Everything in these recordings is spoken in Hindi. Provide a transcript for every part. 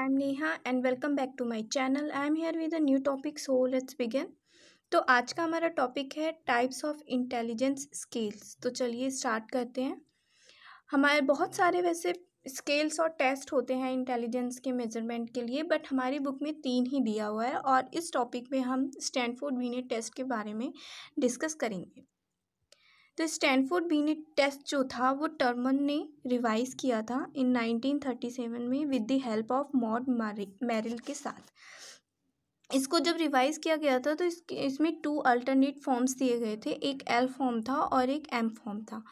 I am Neha and welcome back to my channel I am here with a new topic so let's begin तो आज का हमारा टॉपिक है टाइप्स ऑफ इंटेलिजेंस स्केल्स तो चलिए स्टार्ट करते हैं हमारे बहुत सारे वैसे स्केल्स और टेस्ट होते हैं इंटेलिजेंस के मेजरमेंट के लिए बट हमारी बुक में तीन ही दिया हुआ है और इस टॉपिक में हम स्टैंडफोर्ड विनेट टेस्ट के बारे में डिस्कस करेंगे तो स्टैनफोर्ड बीन टेस्ट जो था वो टर्मन ने रिवाइज किया था इन 1937 में with the help of Maud Merrill के साथ इसको जब रिवाइज किया गया था तो इसमें टू अल्टरनेट फॉर्म्स दिए गए थे एक एल फॉर्म था और एक एम फॉर्म था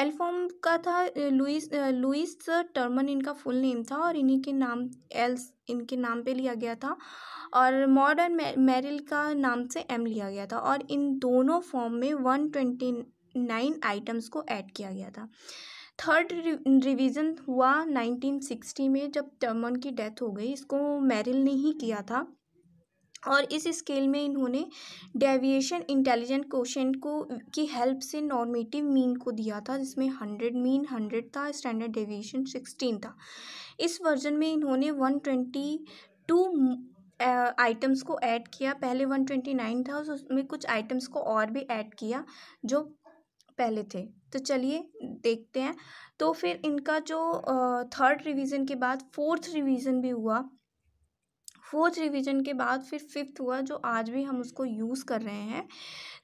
एल फॉर्म का था लुइस लुइस टर्मन इनका फुल नेम था और इन्हीं के नाम एल इनके नाम पे लिया गया था और मॉडर्न मैरिल का नाम से एम लिया गया था और इन दोनों फॉर्म में वन ट्वेंटी नाइन आइटम्स को ऐड किया गया था थर्ड रिवीजन हुआ 1960 में जब टर्मन की डेथ हो गई इसको मैरिल ने ही किया था और इस स्केल में इन्होंने डेविएशन इंटेलिजेंट क्वेश्चन को की हेल्प से नॉर्मेटिव मीन को दिया था जिसमें हंड्रेड मीन हंड्रेड था स्टैंडर्ड डेविएशन सिक्सटीन था इस वर्जन में इन्होंने वन ट्वेंटी टू आइटम्स को ऐड किया पहले वन ट्वेंटी नाइन था उसमें कुछ आइटम्स को और भी ऐड किया जो पहले थे तो चलिए देखते हैं तो फिर इनका जो थर्ड रिवीजन के बाद फोर्थ रिवीजन भी हुआ फोर्थ रिवीजन के बाद फिर फिफ्थ हुआ जो आज भी हम उसको यूज़ कर रहे हैं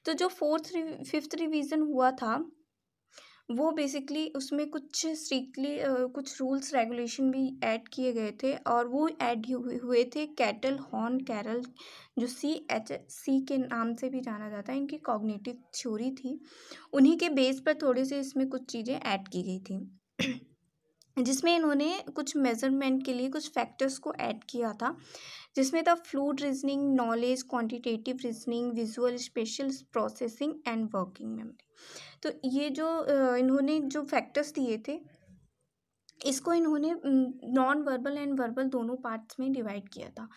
तो जो फोर्थ फिफ्थ रिवीजन हुआ था वो बेसिकली उसमें कुछ स्ट्रिक्टली कुछ रूल्स रेगुलेशन भी ऐड किए गए थे और वो ऐड हुए थे कैटल हॉर्न कैरल जो सी एच सी के नाम से भी जाना जाता है इनकी कॉग्निटिव थ्योरी थी उन्हीं के बेस पर थोड़े से इसमें कुछ चीज़ें ऐड की गई थी जिसमें इन्होंने कुछ मेज़रमेंट के लिए कुछ फैक्टर्स को ऐड किया था जिसमें था fluid reasoning knowledge quantitative reasoning visual spatial processing and working memory तो ये जो इन्होंने जो फैक्टर्स दिए थे इसको इन्होंने नॉन वर्बल एंड वर्बल दोनों पार्ट्स में डिवाइड किया था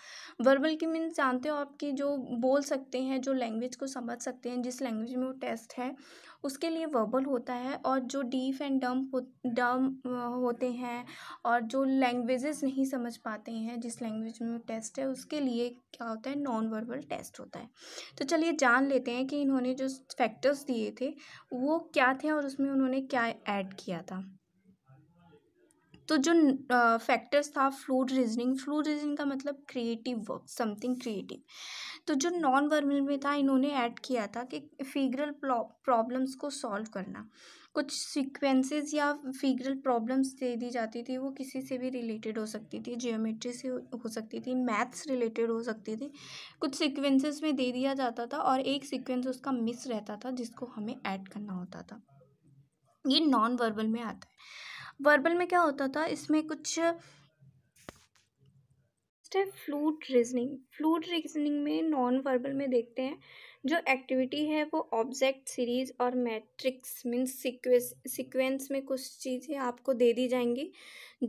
वर्बल की मीन्स जानते हो आप कि जो बोल सकते हैं जो लैंग्वेज को समझ सकते हैं जिस लैंग्वेज में वो टेस्ट है उसके लिए वर्बल होता है और जो डीफ एंड डम हो डम होते हैं और जो लैंग्वेजेस नहीं समझ पाते हैं जिस लैंग्वेज में वो टेस्ट है उसके लिए क्या होता है नॉन वर्बल टेस्ट होता है तो चलिए जान लेते हैं कि इन्होंने जो फैक्टर्स दिए थे वो क्या थे और उसमें उन्होंने क्या ऐड किया था तो जो फैक्टर्स था फ्लूड रीजनिंग फ्लूड रीजनिंग का मतलब क्रिएटिव वर्क समथिंग क्रिएटिव तो जो नॉन वर्बल में था इन्होंने ऐड किया था कि फिगरल प्रॉब्लम्स को सॉल्व करना कुछ सीक्वेंसेस या फिगरल प्रॉब्लम्स दे दी जाती थी वो किसी से भी रिलेटेड हो सकती थी जियोमेट्री से हो सकती थी मैथ्स रिलेटेड हो सकती थी कुछ सीक्वेंसेस में दे दिया जाता था और एक सीक्वेंस उसका मिस रहता था जिसको हमें ऐड करना होता था ये नॉन वर्बल में आता है वर्बल में क्या होता था इसमें कुछ है फ्लूट रीजनिंग फ्लूट रीजनिंग में नॉन वर्बल में देखते हैं जो एक्टिविटी है वो ऑब्जेक्ट सीरीज़ और मैट्रिक्स मीन्स सीक्वेंस में कुछ चीज़ें आपको दे दी जाएंगी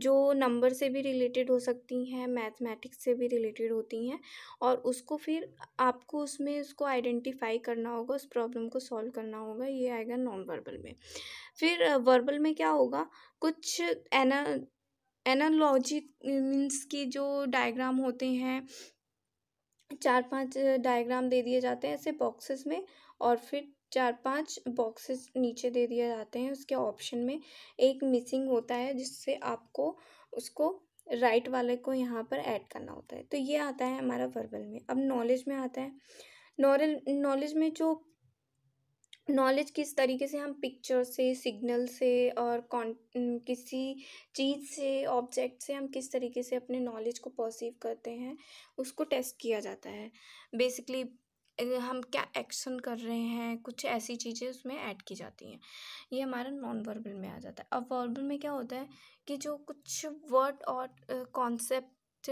जो नंबर से भी रिलेटेड हो सकती हैं मैथमेटिक्स से भी रिलेटेड होती हैं और उसको फिर आपको उसमें उसको आइडेंटिफाई करना होगा उस प्रॉब्लम को सॉल्व करना होगा ये आएगा नॉन वर्बल में फिर वर्बल में क्या होगा कुछ एना एनालॉजी मीन्स की जो डायग्राम होते हैं चार पांच डायग्राम दे दिए जाते हैं ऐसे बॉक्सेस में और फिर चार पांच बॉक्सेस नीचे दे दिए जाते हैं उसके ऑप्शन में एक मिसिंग होता है जिससे आपको उसको राइट वाले को यहाँ पर ऐड करना होता है तो ये आता है हमारा वर्बल में अब नॉलेज में आता है नॉलेज नॉलेज में जो नॉलेज किस तरीके से हम पिक्चर से सिग्नल से और कौन किसी चीज़ से ऑब्जेक्ट से हम किस तरीके से अपने नॉलेज को परसीव करते हैं उसको टेस्ट किया जाता है बेसिकली हम क्या एक्शन कर रहे हैं कुछ ऐसी चीज़ें उसमें ऐड की जाती हैं ये हमारा नॉन वर्बल में आ जाता है अब वर्बल में क्या होता है कि जो कुछ वर्ड और concept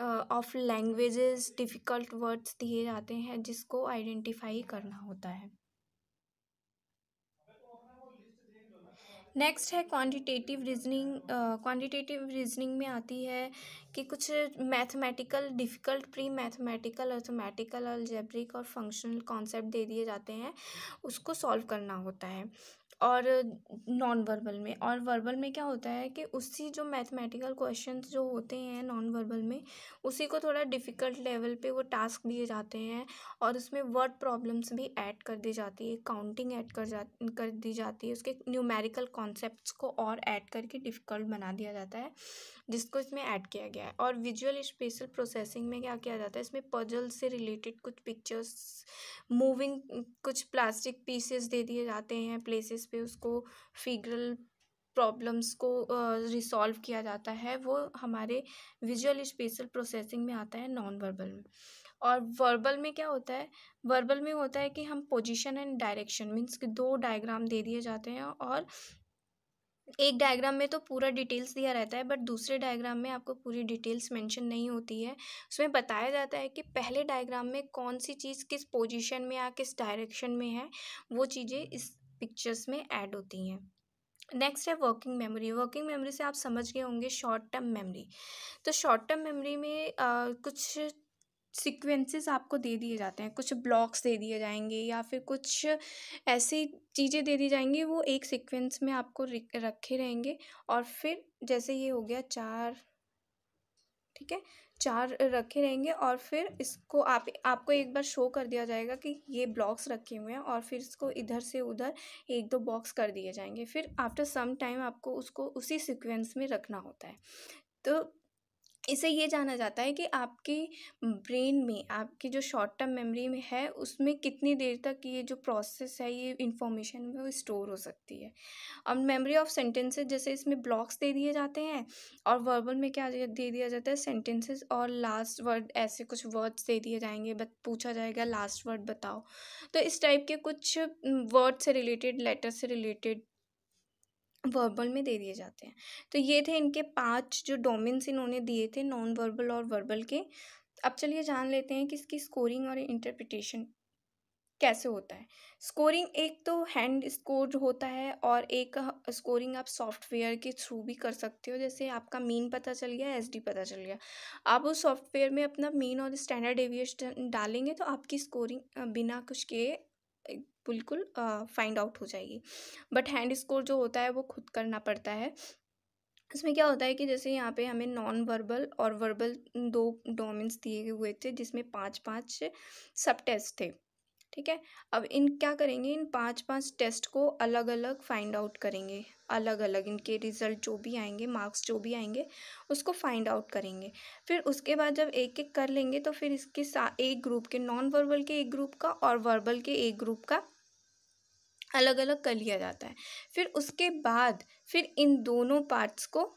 of languages difficult words दिए जाते हैं जिसको आइडेंटिफाई करना होता है नेक्स्ट है क्वांटिटेटिव रीजनिंग क्वांटिटेटिव रीजनिंग में आती है कि कुछ mathematical difficult pre mathematical arithmetical algebraic और फंक्शनल कॉन्सेप्ट दे दिए जाते हैं उसको सॉल्व करना होता है और नॉन वर्बल में और वर्बल में क्या होता है कि उसी जो मैथमेटिकल क्वेश्चन जो होते हैं नॉन वर्बल में उसी को थोड़ा डिफ़िकल्ट लेवल पे वो टास्क दिए जाते हैं और उसमें वर्ड प्रॉब्लम्स भी ऐड कर दी जाती है काउंटिंग ऐड कर जा कर दी जाती है उसके न्यूमेरिकल कॉन् कॉन्सेप्ट्स को और ऐड करके डिफ़िकल्ट बना दिया जाता है जिसको इसमें ऐड किया गया है और विजुअल स्पेशल प्रोसेसिंग में क्या किया जाता है इसमें पजल से रिलेटेड कुछ पिक्चर्स मूविंग कुछ प्लास्टिक पीसेस दे दिए जाते हैं प्लेसेस पे उसको फिगरल प्रॉब्लम्स को रिसॉल्व uh, किया जाता है वो हमारे विजुअल स्पेशल प्रोसेसिंग में आता है नॉन वर्बल में और वर्बल में क्या होता है वर्बल में होता है कि हम पोजीशन एंड डायरेक्शन मींस कि दो डायग्राम दे दिए जाते हैं और एक डायग्राम में तो पूरा डिटेल्स दिया रहता है बट दूसरे डायग्राम में आपको पूरी डिटेल्स मेंशन नहीं होती है उसमें बताया जाता है कि पहले डायग्राम में कौन सी चीज़ किस पोजीशन में या किस डायरेक्शन में है वो चीज़ें इस पिक्चर्स में ऐड होती हैं नेक्स्ट है वर्किंग मेमोरी वर्किंग मेमोरी से आप समझ गए होंगे शॉर्ट टर्म मेमोरी तो शॉर्ट टर्म मेमोरी में आ, कुछ सिक्वेंसेस आपको दे दिए जाते हैं कुछ ब्लॉक्स दे दिए जाएंगे या फिर कुछ ऐसी चीज़ें दे दी जाएंगी वो एक सिक्वेंस में आपको रखे रहेंगे और फिर जैसे ये हो गया चार ठीक है चार रखे रहेंगे और फिर इसको आप आपको एक बार शो कर दिया जाएगा कि ये ब्लॉक्स रखे हुए हैं और फिर इसको इधर से उधर एक दो बॉक्स कर दिए जाएंगे फिर आफ्टर सम टाइम आपको उसको उसी सिक्वेंस में रखना होता है तो इसे ये जाना जाता है कि आपके ब्रेन में आपकी जो शॉर्ट टर्म मेमोरी में है उसमें कितनी देर तक ये जो प्रोसेस है ये इन्फॉर्मेशन वो स्टोर हो सकती है और मेमोरी ऑफ सेंटेंसेस जैसे इसमें ब्लॉक्स दे दिए जाते हैं और वर्बल में क्या दे दिया जाता है सेंटेंसेस और लास्ट वर्ड ऐसे कुछ वर्ड्स दे दिए जाएंगे बट पूछा जाएगा लास्ट वर्ड बताओ तो इस टाइप के कुछ वर्ड से रिलेटेड लेटर से रिलेटेड वर्बल में दे दिए जाते हैं तो ये थे इनके पांच जो डोमेन्स इन्होंने दिए थे नॉन वर्बल और वर्बल के अब चलिए जान लेते हैं कि इसकी स्कोरिंग और इंटरप्रिटेशन कैसे होता है स्कोरिंग एक तो हैंड स्कोर होता है और एक स्कोरिंग आप सॉफ्टवेयर के थ्रू भी कर सकते हो जैसे आपका मीन पता चल गया एस डी पता चल गया आप उस सॉफ्टवेयर में अपना मीन और स्टैंडर्ड एविएशन डालेंगे तो आपकी स्कोरिंग बिना कुछ के बिल्कुल फाइंड आउट हो जाएगी बट हैंड स्कोर जो होता है वो खुद करना पड़ता है इसमें क्या होता है कि जैसे यहाँ पे हमें नॉन वर्बल और वर्बल दो डोमेन्स दिए हुए थे जिसमें पांच पांच सब टेस्ट थे ठीक है अब इन क्या करेंगे इन पांच पांच टेस्ट को अलग अलग फाइंड आउट करेंगे अलग अलग इनके रिज़ल्ट जो भी आएंगे मार्क्स जो भी आएंगे उसको फाइंड आउट करेंगे फिर उसके बाद जब एक एक कर लेंगे तो फिर इसके साथ एक ग्रुप के नॉन वर्बल के एक ग्रुप का और वर्बल के एक ग्रुप का अलग अलग कर लिया जाता है फिर उसके बाद फिर इन दोनों पार्ट्स को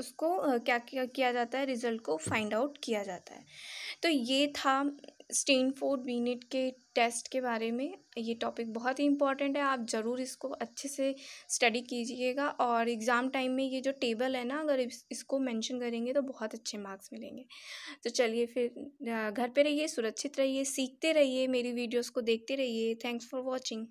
उसको क्या किया जाता है रिज़ल्ट को फाइंड आउट किया जाता है तो ये था स्टेनफोर्ड बीनेट के टेस्ट के बारे में ये टॉपिक बहुत ही इंपॉर्टेंट है आप ज़रूर इसको अच्छे से स्टडी कीजिएगा और एग्ज़ाम टाइम में ये जो टेबल है ना अगर इस, इसको मेंशन करेंगे तो बहुत अच्छे मार्क्स मिलेंगे तो चलिए फिर घर पे रहिए सुरक्षित रहिए सीखते रहिए मेरी वीडियोस को देखते रहिए थैंक्स फॉर वॉचिंग